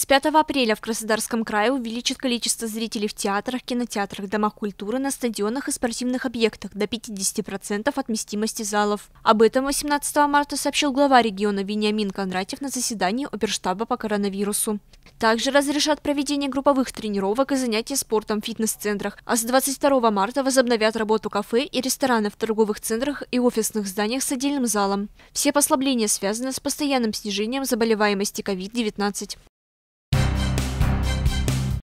С 5 апреля в Краснодарском крае увеличат количество зрителей в театрах, кинотеатрах, домах культуры, на стадионах и спортивных объектах до 50% от вместимости залов. Об этом 18 марта сообщил глава региона Вениамин Кондратьев на заседании Оперштаба по коронавирусу. Также разрешат проведение групповых тренировок и занятий спортом в фитнес-центрах, а с 22 марта возобновят работу кафе и ресторанов в торговых центрах и офисных зданиях с отдельным залом. Все послабления связаны с постоянным снижением заболеваемости COVID-19.